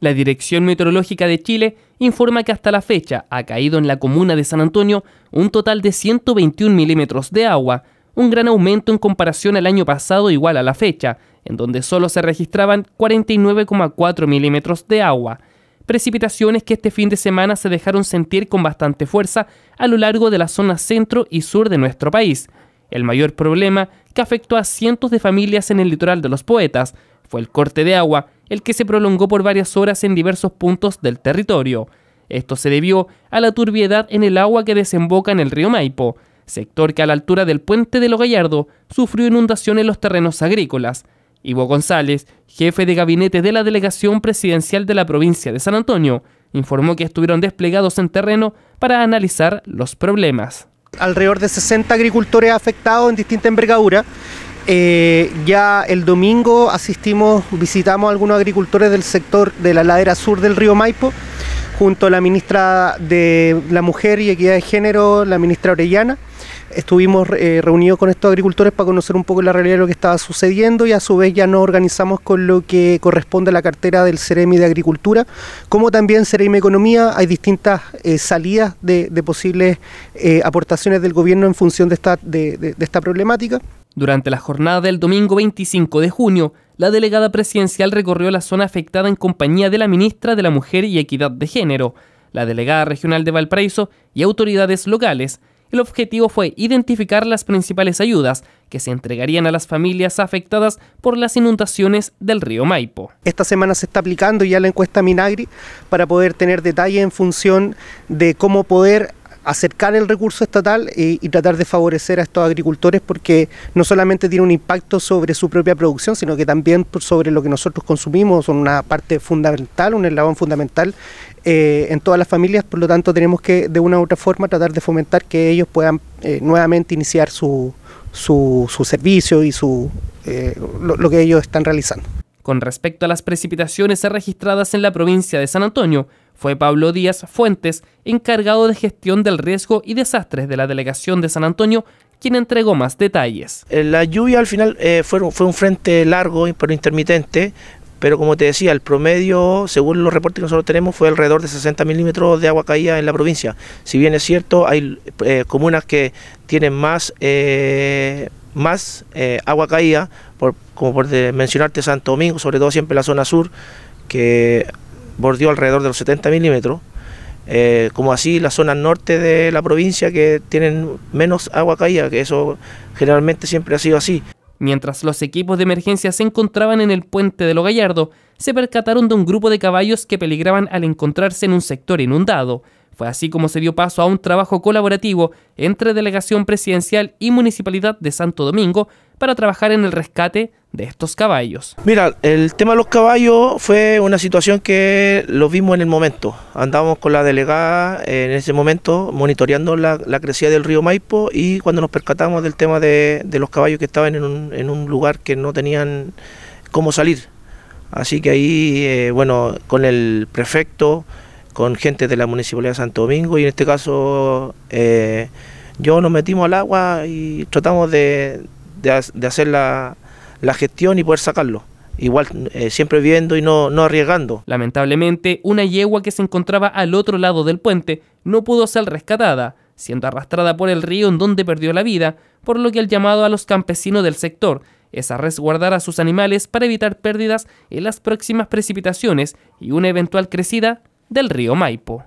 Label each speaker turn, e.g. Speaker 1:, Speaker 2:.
Speaker 1: La Dirección Meteorológica de Chile informa que hasta la fecha ha caído en la comuna de San Antonio un total de 121 milímetros de agua, un gran aumento en comparación al año pasado igual a la fecha, en donde solo se registraban 49,4 milímetros de agua, precipitaciones que este fin de semana se dejaron sentir con bastante fuerza a lo largo de la zona centro y sur de nuestro país. El mayor problema que afectó a cientos de familias en el litoral de los poetas fue el corte de agua, el que se prolongó por varias horas en diversos puntos del territorio. Esto se debió a la turbiedad en el agua que desemboca en el río Maipo, sector que a la altura del puente de Lo Gallardo sufrió inundación en los terrenos agrícolas. Ivo González, jefe de gabinete de la delegación presidencial de la provincia de San Antonio, informó que estuvieron desplegados en terreno para analizar los problemas.
Speaker 2: Alrededor de 60 agricultores afectados en distinta envergadura eh, ya el domingo asistimos, visitamos a algunos agricultores del sector de la ladera sur del río Maipo, junto a la ministra de la Mujer y Equidad de Género, la ministra Orellana. Estuvimos eh, reunidos con estos agricultores para conocer un poco la realidad de lo que estaba sucediendo y a su vez ya nos organizamos con lo que corresponde a la cartera del Ceremi de Agricultura, como también Ceremi Economía. Hay distintas eh, salidas de, posibles aportaciones del gobierno en función de esta problemática.
Speaker 1: Durante la jornada del domingo 25 de junio, la delegada presidencial recorrió la zona afectada en compañía de la ministra de la Mujer y Equidad de Género, la delegada regional de Valparaíso y autoridades locales. El objetivo fue identificar las principales ayudas que se entregarían a las familias afectadas por las inundaciones del río Maipo.
Speaker 2: Esta semana se está aplicando ya la encuesta Minagri para poder tener detalle en función de cómo poder acercar el recurso estatal y, tratar de favorecer a estos agricultores porque no solamente tiene un impacto sobre su propia producción, sino que también sobre lo que nosotros consumimos, son una parte fundamental, un eslabón fundamental eh, en todas las familias, por lo tanto tenemos que de una u otra forma tratar de fomentar que ellos puedan eh, nuevamente iniciar su, servicio y su, eh, lo que ellos están realizando.
Speaker 1: Con respecto a las precipitaciones registradas en la provincia de San Antonio, fue Pablo Díaz Fuentes, encargado de gestión del riesgo y desastres de la delegación de San Antonio, quien entregó más detalles.
Speaker 3: Eh, la lluvia al final eh, fue, un frente largo, pero intermitente, pero como te decía, el promedio, según los reportes que nosotros tenemos, fue alrededor de 60 milímetros de agua caída en la provincia. Si bien es cierto, hay eh, comunas que tienen más, más agua caída, por, como por mencionarte Santo Domingo, sobre todo siempre la zona sur, que bordeó alrededor de los 70 milímetros, eh, como así las zonas norte de la provincia que tienen menos agua caída, que eso generalmente siempre ha sido así.
Speaker 1: Mientras los equipos de emergencia se encontraban en el puente de Lo Gallardo, se percataron de un grupo de caballos que peligraban al encontrarse en un sector inundado. Fue así como se dio paso a un trabajo colaborativo entre Delegación Presidencial y Municipalidad de Santo Domingo para trabajar en el rescate de estos caballos.
Speaker 3: Mira, el tema de los caballos fue una situación que lo vimos en el momento. Andábamos con la delegada eh, en ese momento monitoreando la, crecida del río Maipo y cuando nos percatamos del tema de, los caballos que estaban en un, lugar que no tenían cómo salir. Así que ahí, eh, bueno, con el prefecto, con gente de la Municipalidad de Santo Domingo y en este caso... Eh, yo nos metimos al agua y tratamos de, de, hacer la, gestión y poder sacarlo. Igual eh, siempre viendo y no, no arriesgando. Lamentablemente,
Speaker 1: una yegua que se encontraba al otro lado del puente no pudo ser rescatada, siendo arrastrada por el río en donde perdió la vida, por lo que el llamado a los campesinos del sector es a resguardar a sus animales para evitar pérdidas en las próximas precipitaciones y una eventual crecida del río Maipo.